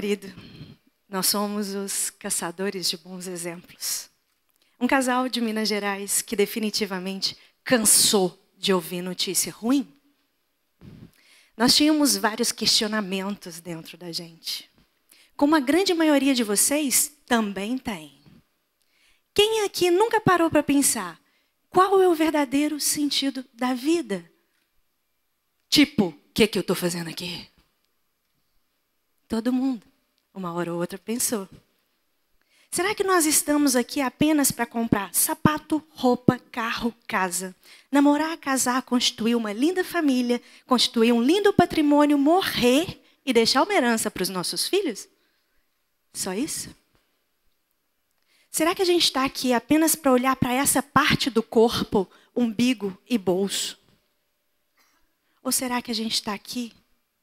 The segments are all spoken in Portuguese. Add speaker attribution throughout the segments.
Speaker 1: marido, nós somos os caçadores de bons exemplos. Um casal de Minas Gerais que definitivamente cansou de ouvir notícia ruim. Nós tínhamos vários questionamentos dentro da gente. Como a grande maioria de vocês também tem. Quem aqui nunca parou para pensar qual é o verdadeiro sentido da vida? Tipo, o que, que eu estou fazendo aqui? Todo mundo uma hora ou outra pensou. Será que nós estamos aqui apenas para comprar sapato, roupa, carro, casa? Namorar, casar, constituir uma linda família, constituir um lindo patrimônio, morrer e deixar uma herança para os nossos filhos? Só isso? Será que a gente está aqui apenas para olhar para essa parte do corpo, umbigo e bolso? Ou será que a gente está aqui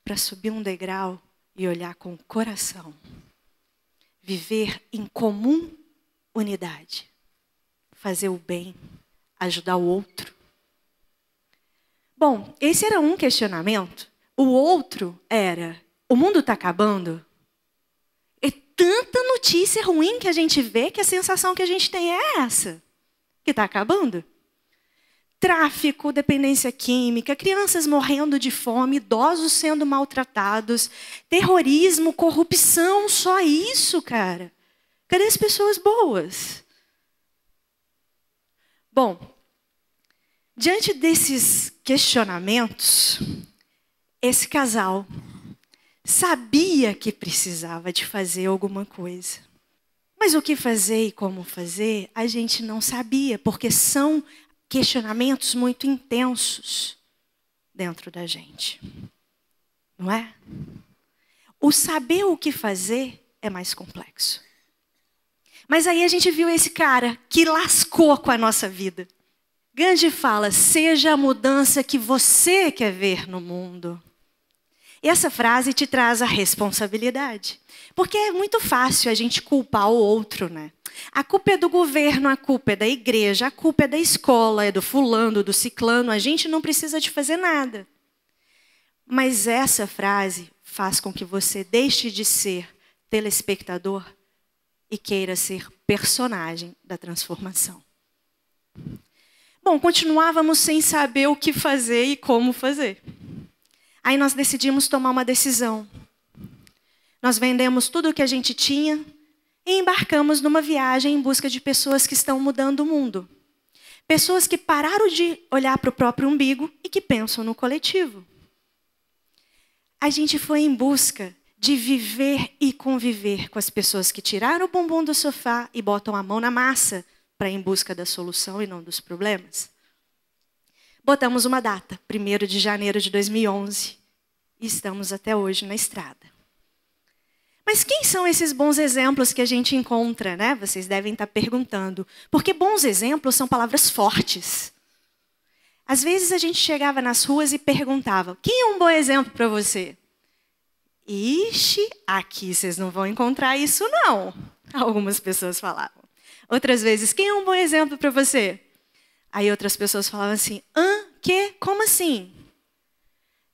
Speaker 1: para subir um degrau e olhar com o coração. Viver em comum unidade. Fazer o bem, ajudar o outro. Bom, esse era um questionamento. O outro era: o mundo está acabando? É tanta notícia ruim que a gente vê que a sensação que a gente tem é essa: que está acabando tráfico, dependência química, crianças morrendo de fome, idosos sendo maltratados, terrorismo, corrupção, só isso, cara. Cadê as pessoas boas? Bom, diante desses questionamentos, esse casal sabia que precisava de fazer alguma coisa. Mas o que fazer e como fazer, a gente não sabia, porque são questionamentos muito intensos dentro da gente. Não é? O saber o que fazer é mais complexo. Mas aí a gente viu esse cara que lascou com a nossa vida. Gandhi fala: seja a mudança que você quer ver no mundo. E essa frase te traz a responsabilidade. Porque é muito fácil a gente culpar o outro, né? A culpa é do governo, a culpa é da igreja, a culpa é da escola, é do fulano, do ciclano, a gente não precisa de fazer nada. Mas essa frase faz com que você deixe de ser telespectador e queira ser personagem da transformação. Bom, continuávamos sem saber o que fazer e como fazer. Aí nós decidimos tomar uma decisão. Nós vendemos tudo o que a gente tinha e embarcamos numa viagem em busca de pessoas que estão mudando o mundo. Pessoas que pararam de olhar para o próprio umbigo e que pensam no coletivo. A gente foi em busca de viver e conviver com as pessoas que tiraram o bumbum do sofá e botam a mão na massa para ir em busca da solução e não dos problemas. Botamos uma data, 1 de janeiro de 2011 e estamos até hoje na estrada. Mas quem são esses bons exemplos que a gente encontra, né? Vocês devem estar perguntando. Porque bons exemplos são palavras fortes. Às vezes a gente chegava nas ruas e perguntava: quem é um bom exemplo para você? Ixi, aqui vocês não vão encontrar isso, não. Algumas pessoas falavam. Outras vezes, quem é um bom exemplo para você? Aí outras pessoas falavam assim: hã? Que? Como assim?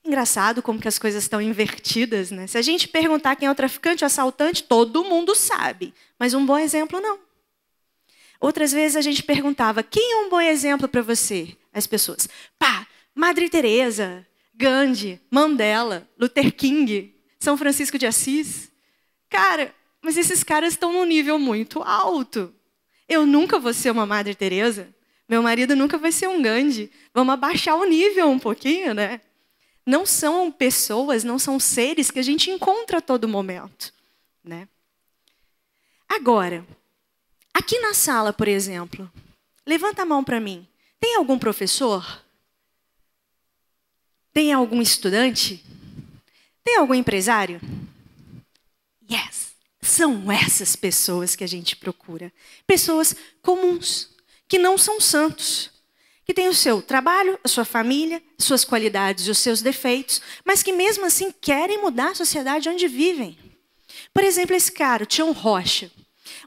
Speaker 1: Engraçado como que as coisas estão invertidas, né? Se a gente perguntar quem é o traficante, o assaltante, todo mundo sabe. Mas um bom exemplo, não. Outras vezes a gente perguntava, quem é um bom exemplo para você? As pessoas, pá, Madre Teresa, Gandhi, Mandela, Luther King, São Francisco de Assis. Cara, mas esses caras estão num nível muito alto. Eu nunca vou ser uma Madre Teresa, meu marido nunca vai ser um Gandhi. Vamos abaixar o nível um pouquinho, né? não são pessoas, não são seres que a gente encontra a todo momento. Né? Agora, aqui na sala, por exemplo, levanta a mão para mim. Tem algum professor? Tem algum estudante? Tem algum empresário? Yes! São essas pessoas que a gente procura. Pessoas comuns, que não são santos, que tem o seu trabalho, a sua família, suas qualidades e os seus defeitos, mas que mesmo assim querem mudar a sociedade onde vivem. Por exemplo, esse cara, Tião Rocha.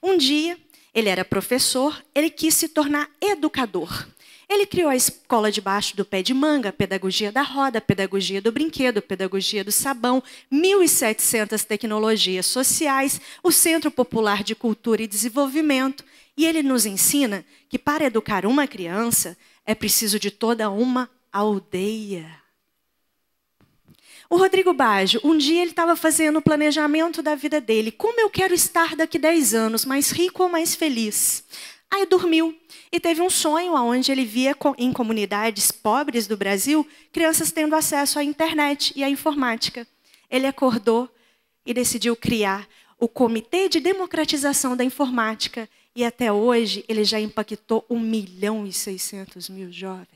Speaker 1: Um dia, ele era professor, ele quis se tornar educador. Ele criou a escola debaixo do pé de manga, pedagogia da roda, pedagogia do brinquedo, pedagogia do sabão, 1.700 tecnologias sociais, o Centro Popular de Cultura e Desenvolvimento. E ele nos ensina que para educar uma criança, é preciso de toda uma aldeia. O Rodrigo Baggio, um dia ele estava fazendo o planejamento da vida dele. Como eu quero estar daqui 10 anos, mais rico ou mais feliz? Aí dormiu e teve um sonho onde ele via em comunidades pobres do Brasil crianças tendo acesso à internet e à informática. Ele acordou e decidiu criar o Comitê de Democratização da Informática e até hoje ele já impactou 1 milhão e 600 mil jovens.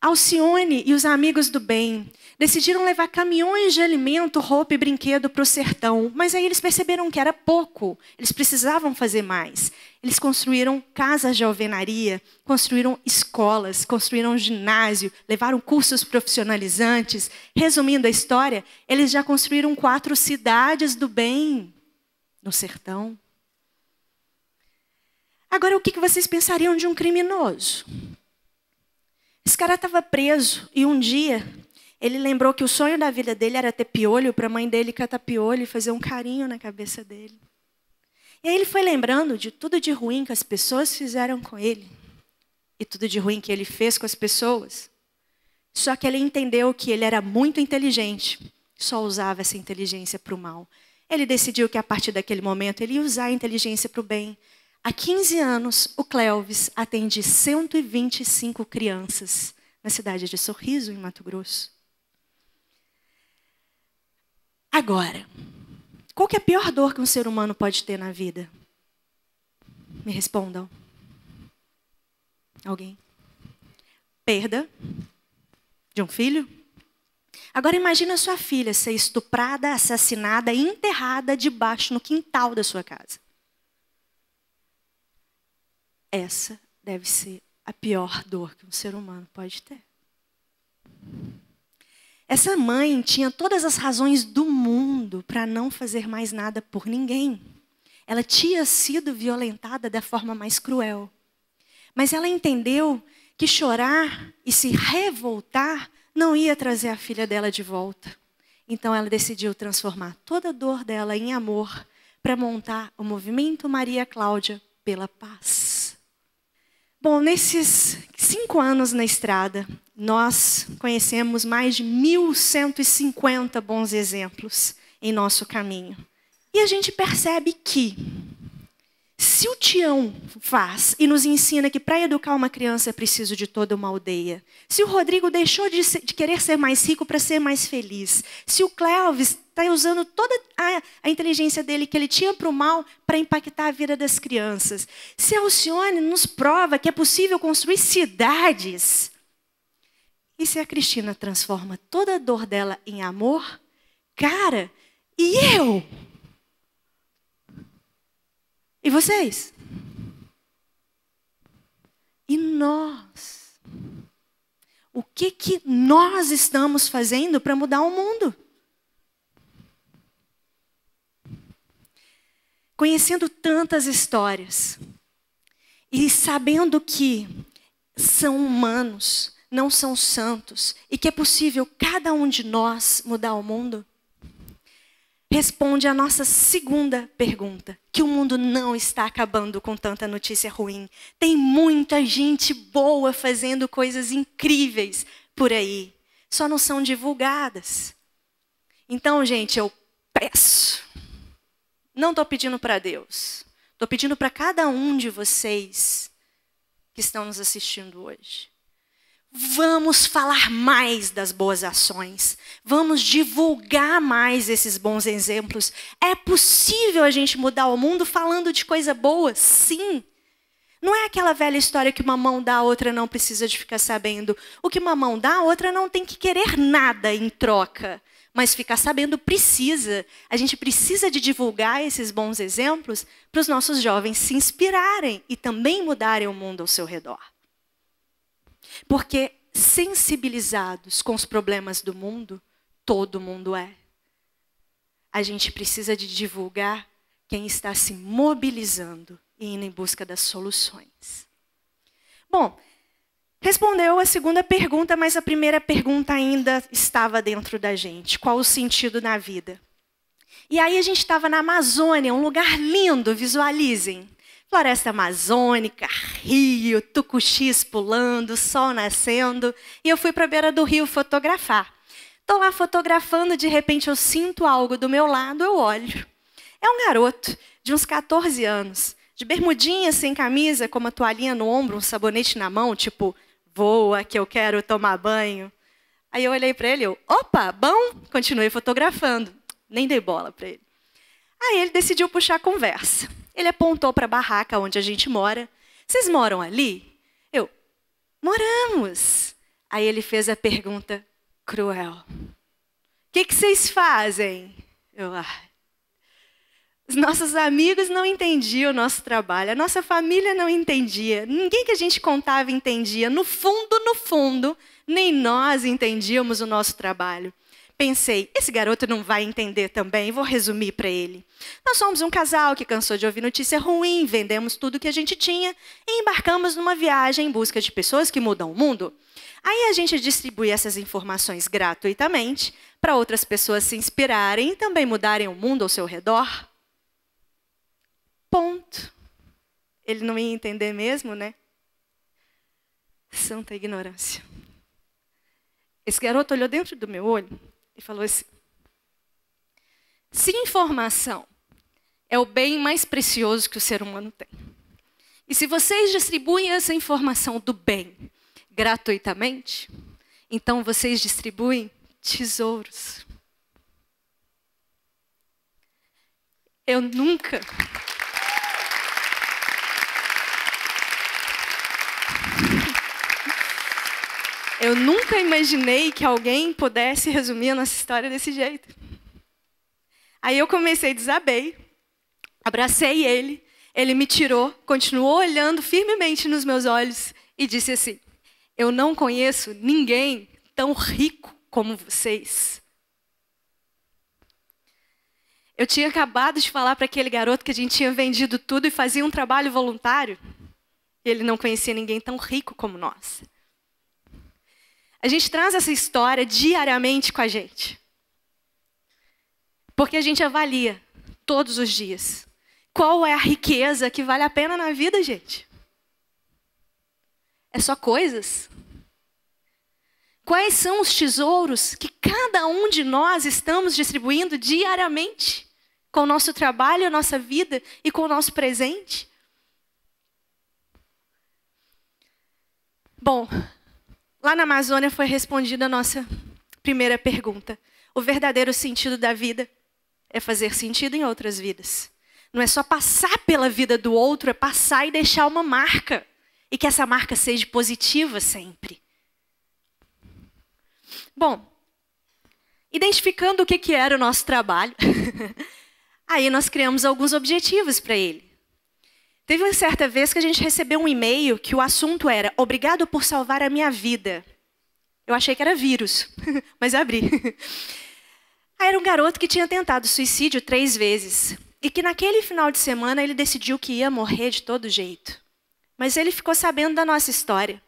Speaker 1: Alcione e os amigos do bem decidiram levar caminhões de alimento, roupa e brinquedo para o sertão, mas aí eles perceberam que era pouco, eles precisavam fazer mais. Eles construíram casas de alvenaria, construíram escolas, construíram um ginásio, levaram cursos profissionalizantes. Resumindo a história, eles já construíram quatro cidades do bem no sertão. Agora, o que vocês pensariam de um criminoso? Esse cara estava preso e um dia ele lembrou que o sonho da vida dele era ter piolho para a mãe dele catar piolho e fazer um carinho na cabeça dele. E aí ele foi lembrando de tudo de ruim que as pessoas fizeram com ele e tudo de ruim que ele fez com as pessoas. Só que ele entendeu que ele era muito inteligente, só usava essa inteligência para o mal. Ele decidiu que a partir daquele momento ele ia usar a inteligência para o bem. Há 15 anos, o Clelvis atende 125 crianças na cidade de Sorriso, em Mato Grosso. Agora, qual é a pior dor que um ser humano pode ter na vida? Me respondam. Alguém? Perda de um filho? Agora imagine a sua filha ser estuprada, assassinada e enterrada debaixo no quintal da sua casa. Essa deve ser a pior dor que um ser humano pode ter. Essa mãe tinha todas as razões do mundo para não fazer mais nada por ninguém. Ela tinha sido violentada da forma mais cruel. Mas ela entendeu que chorar e se revoltar não ia trazer a filha dela de volta. Então ela decidiu transformar toda a dor dela em amor para montar o movimento Maria Cláudia pela paz. Bom, nesses cinco anos na estrada, nós conhecemos mais de 1.150 bons exemplos em nosso caminho. E a gente percebe que se o Tião faz e nos ensina que para educar uma criança é preciso de toda uma aldeia, se o Rodrigo deixou de, ser, de querer ser mais rico para ser mais feliz, se o Clelvis está usando toda a, a, inteligência dele que ele tinha para o mal para impactar a vida das crianças, se a Alcione nos prova que é possível construir cidades, e se a Cristina transforma toda a dor dela em amor, cara, e eu? vocês? E nós? O que, que nós estamos fazendo para mudar o mundo? Conhecendo tantas histórias e sabendo que são humanos, não são santos, e que é possível cada um de nós mudar o mundo, responde à nossa segunda pergunta: que o mundo não está acabando com tanta notícia ruim. Tem muita gente boa fazendo coisas incríveis por aí, só não são divulgadas. Então, gente, eu peço. Não estou pedindo para Deus, estou pedindo para cada um de vocês que estão nos assistindo hoje. Vamos falar mais das boas ações. Vamos divulgar mais esses bons exemplos. É possível a gente mudar o mundo falando de coisa boa? Sim. Não é aquela velha história que uma mão dá, a outra não precisa de ficar sabendo. O que uma mão dá, a outra não tem que querer nada em troca. Mas ficar sabendo precisa. A gente precisa de divulgar esses bons exemplos para os nossos jovens se inspirarem e também mudarem o mundo ao seu redor. Porque sensibilizados com os problemas do mundo, todo mundo é. A gente precisa de divulgar quem está se mobilizando e indo em busca das soluções. Bom, respondeu a segunda pergunta, mas a primeira pergunta ainda estava dentro da gente: qual o sentido na vida? E aí a gente estava na Amazônia, um lugar lindo, visualizem. Floresta amazônica, rio, tucuxis pulando, sol nascendo, e eu fui para a beira do rio fotografar. Estou lá fotografando, de repente eu sinto algo do meu lado, eu olho. É um garoto de uns 14 anos, de bermudinha, sem camisa, com uma toalhinha no ombro, um sabonete na mão, tipo, voa que eu quero tomar banho. Aí eu olhei para ele, eu, opa, bom, continuei fotografando. Nem dei bola para ele. Aí ele decidiu puxar a conversa. Ele apontou para a barraca onde a gente mora. Vocês moram ali? Eu, moramos. Aí ele fez a pergunta cruel: O que, que vocês fazem? Eu, ah, os nossos amigos não entendiam o nosso trabalho, a nossa família não entendia, ninguém que a gente contava entendia. No fundo, no fundo, nem nós entendíamos o nosso trabalho. Pensei, esse garoto não vai entender também, vou resumir para ele. Nós somos um casal que cansou de ouvir notícia ruim, vendemos tudo que a gente tinha e embarcamos numa viagem em busca de pessoas que mudam o mundo. Aí a gente distribui essas informações gratuitamente para outras pessoas se inspirarem e também mudarem o mundo ao seu redor. Ponto. Ele não ia entender mesmo, né? Santa ignorância. Esse garoto olhou dentro do meu olho ele falou assim: se informação é o bem mais precioso que o ser humano tem, e se vocês distribuem essa informação do bem gratuitamente, então vocês distribuem tesouros. Eu nunca. Eu nunca imaginei que alguém pudesse resumir a nossa história desse jeito. Aí eu comecei, desabei, abracei ele, ele me tirou, continuou olhando firmemente nos meus olhos e disse assim: Eu não conheço ninguém tão rico como vocês. Eu tinha acabado de falar para aquele garoto que a gente tinha vendido tudo e fazia um trabalho voluntário. E ele não conhecia ninguém tão rico como nós. A gente traz essa história diariamente com a gente. Porque a gente avalia todos os dias. Qual é a riqueza que vale a pena na vida, gente? É só coisas? Quais são os tesouros que cada um de nós estamos distribuindo diariamente com o nosso trabalho, a nossa vida e com o nosso presente? Bom, Lá na Amazônia foi respondida a nossa primeira pergunta. O verdadeiro sentido da vida é fazer sentido em outras vidas. Não é só passar pela vida do outro, é passar e deixar uma marca. E que essa marca seja positiva sempre. Bom, identificando o que, que era o nosso trabalho, aí nós criamos alguns objetivos para ele. Teve uma certa vez que a gente recebeu um e-mail que o assunto era Obrigado por salvar a minha vida. Eu achei que era vírus, mas abri. Aí era um garoto que tinha tentado suicídio três vezes e que naquele final de semana ele decidiu que ia morrer de todo jeito. Mas ele ficou sabendo da nossa história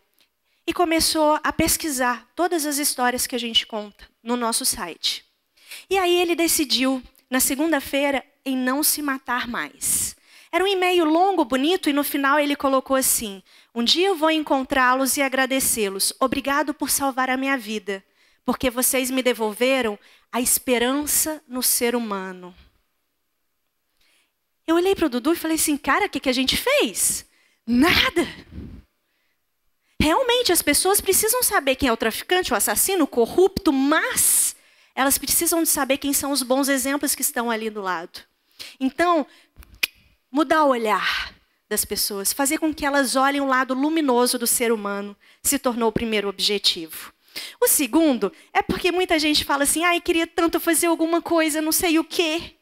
Speaker 1: e começou a pesquisar todas as histórias que a gente conta no nosso site. E aí ele decidiu, na segunda-feira, em não se matar mais. Era um e-mail longo, bonito, e no final ele colocou assim: Um dia eu vou encontrá-los e agradecê-los. Obrigado por salvar a minha vida, porque vocês me devolveram a esperança no ser humano. Eu olhei para o Dudu e falei assim: Cara, o que, que a gente fez? Nada! Realmente, as pessoas precisam saber quem é o traficante, o assassino, o corrupto, mas elas precisam de saber quem são os bons exemplos que estão ali do lado. Então, mudar o olhar das pessoas, fazer com que elas olhem o lado luminoso do ser humano, se tornou o primeiro objetivo. O segundo é porque muita gente fala assim: ai, queria tanto fazer alguma coisa, não sei o quê.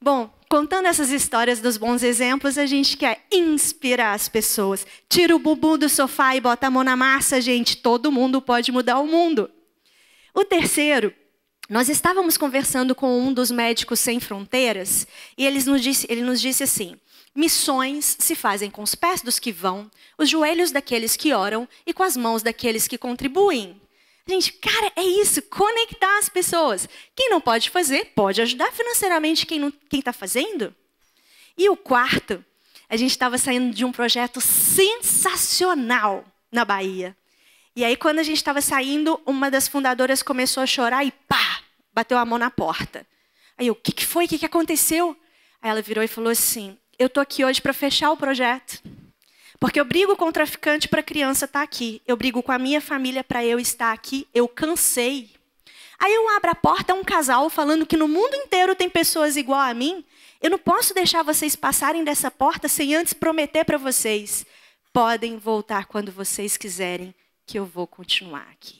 Speaker 1: Bom, contando essas histórias dos bons exemplos, a gente quer inspirar as pessoas. Tira o bumbum do sofá e bota a mão na massa, gente. Todo mundo pode mudar o mundo. O terceiro nós estávamos conversando com um dos médicos sem fronteiras e ele nos disse, ele nos disse assim: missões se fazem com os pés dos que vão, os joelhos daqueles que oram e com as mãos daqueles que contribuem. Gente, cara, é isso, conectar as pessoas. Quem não pode fazer, pode ajudar financeiramente quem está fazendo. E o quarto, a gente estava saindo de um projeto sensacional na Bahia. E aí, quando a gente estava saindo, uma das fundadoras começou a chorar e bateu a mão na porta. Aí eu, o que, que, foi? O que, que aconteceu? Aí ela virou e falou assim: Eu tô aqui hoje para fechar o projeto. Porque eu brigo com o traficante para a criança estar tá aqui. Eu brigo com a minha família para eu estar aqui. Eu cansei. Aí eu abro a porta a um casal falando que no mundo inteiro tem pessoas igual a mim. Eu não posso deixar vocês passarem dessa porta sem antes prometer para vocês: podem voltar quando vocês quiserem, que eu vou continuar aqui.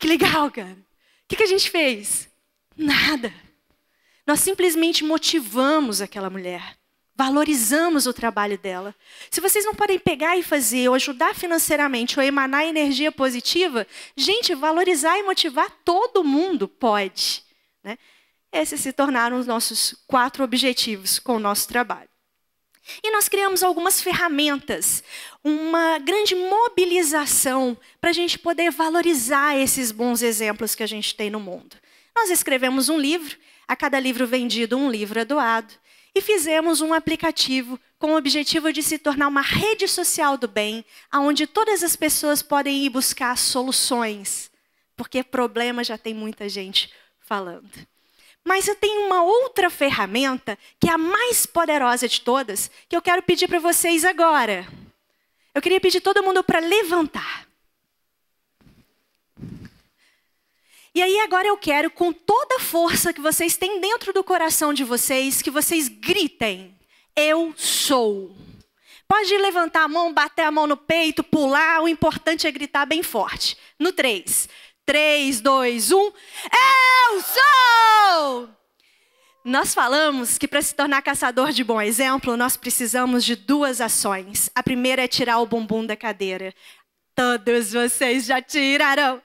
Speaker 1: Que legal, cara. O que, que a gente fez? Nada. Nós simplesmente motivamos aquela mulher. Valorizamos o trabalho dela. Se vocês não podem pegar e fazer, ou ajudar financeiramente, ou emanar energia positiva, gente, valorizar e motivar todo mundo pode. Né? Esses se tornaram os nossos quatro objetivos com o nosso trabalho. E nós criamos algumas ferramentas, uma grande mobilização para a gente poder valorizar esses bons exemplos que a gente tem no mundo. Nós escrevemos um livro, a cada livro vendido, um livro é doado, e fizemos um aplicativo com o objetivo de se tornar uma rede social do bem, onde todas as pessoas podem ir buscar soluções, porque problema já tem muita gente falando. Mas eu tenho uma outra ferramenta, que é a mais poderosa de todas, que eu quero pedir para vocês agora. Eu queria pedir todo mundo para levantar. E aí agora eu quero, com toda a força que vocês têm dentro do coração de vocês, que vocês gritem: Eu sou. Pode levantar a mão, bater a mão no peito, pular, o importante é gritar bem forte. No 3. 3, 2, 1. Eu sou! Nós falamos que para se tornar caçador de bom exemplo, nós precisamos de duas ações. A primeira é tirar o bumbum da cadeira. Todos vocês já tiraram.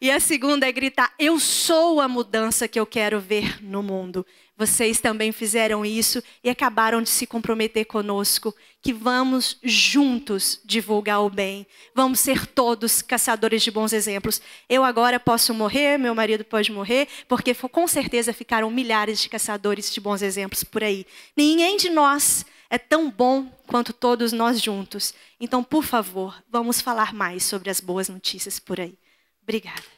Speaker 1: E a segunda é gritar: Eu sou a mudança que eu quero ver no mundo. Vocês também fizeram isso e acabaram de se comprometer conosco, que vamos juntos divulgar o bem. Vamos ser todos caçadores de bons exemplos. Eu agora posso morrer, meu marido pode morrer, porque com certeza ficaram milhares de caçadores de bons exemplos por aí. Ninguém de nós é tão bom quanto todos nós juntos. Então, por favor, vamos falar mais sobre as boas notícias por aí. Obrigada.